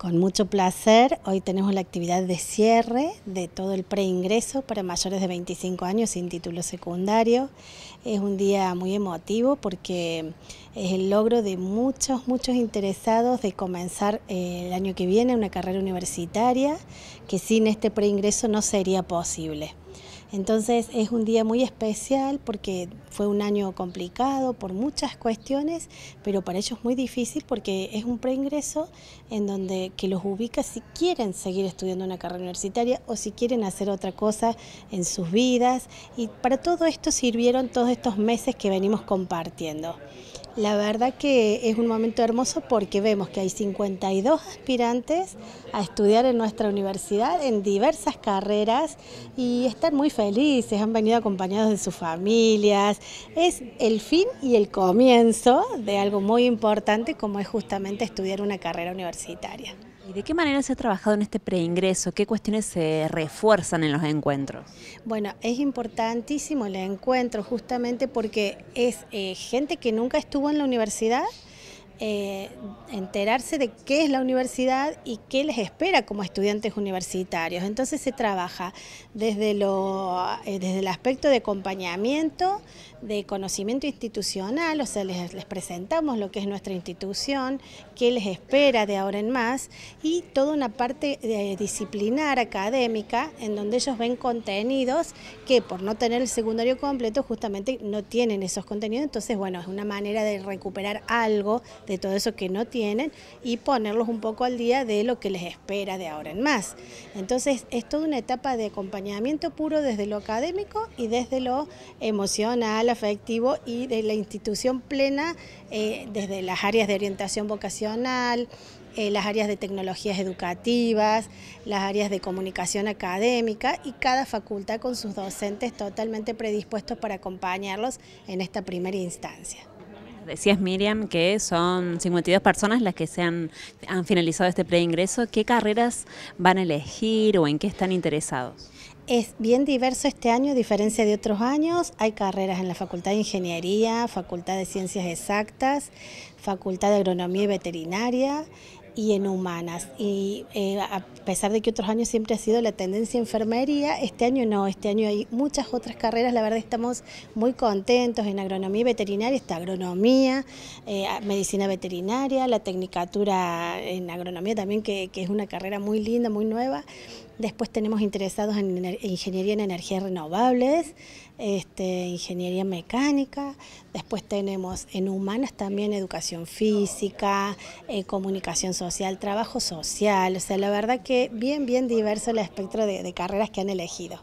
Con mucho placer, hoy tenemos la actividad de cierre de todo el preingreso para mayores de 25 años sin título secundario. Es un día muy emotivo porque es el logro de muchos, muchos interesados de comenzar eh, el año que viene una carrera universitaria que sin este preingreso no sería posible. Entonces es un día muy especial porque fue un año complicado por muchas cuestiones, pero para ellos muy difícil porque es un preingreso en donde que los ubica si quieren seguir estudiando una carrera universitaria o si quieren hacer otra cosa en sus vidas. Y para todo esto sirvieron todos estos meses que venimos compartiendo. La verdad que es un momento hermoso porque vemos que hay 52 aspirantes a estudiar en nuestra universidad en diversas carreras y están muy felices, han venido acompañados de sus familias. Es el fin y el comienzo de algo muy importante como es justamente estudiar una carrera universitaria. ¿Y de qué manera se ha trabajado en este preingreso? ¿Qué cuestiones se refuerzan en los encuentros? Bueno, es importantísimo el encuentro justamente porque es eh, gente que nunca estuvo en la universidad eh, enterarse de qué es la universidad y qué les espera como estudiantes universitarios. Entonces se trabaja desde, lo, eh, desde el aspecto de acompañamiento, de conocimiento institucional, o sea, les, presentamos lo que es nuestra institución, qué les espera de ahora en más y toda una parte eh, disciplinar académica en donde ellos ven contenidos que por no tener el secundario completo justamente no tienen esos contenidos, entonces bueno, es una manera de recuperar algo de todo eso que no tienen y ponerlos un poco al día de lo que les espera de ahora en más. Entonces es toda una etapa de acompañamiento puro desde lo académico y desde lo emocional, afectivo y de la institución plena eh, desde las áreas de orientación vocacional, eh, las áreas de tecnologías educativas, las áreas de comunicación académica y cada facultad con sus docentes totalmente predispuestos para acompañarlos en esta primera instancia decías, Miriam, que son 52 personas las que se han, han finalizado este preingreso. ¿Qué carreras van a elegir o en qué están interesados? Es bien diverso este año, a diferencia de otros años. Hay carreras en la Facultad de Ingeniería, Facultad de Ciencias Exactas, Facultad de Agronomía y Veterinaria y en humanas. Y eh, a pesar de que otros años siempre ha sido la tendencia enfermería, este año no, este año hay muchas otras carreras, la verdad estamos muy contentos en agronomía y veterinaria, está agronomía, eh, medicina veterinaria, la tecnicatura en agronomía también, que, que, es una carrera muy linda, muy nueva. Después tenemos interesados en ingeniería en energías renovables, este, ingeniería mecánica, después tenemos en humanas también educación física, eh, comunicación social, trabajo social, o sea, la verdad que bien, bien diverso el espectro de carreras que han elegido.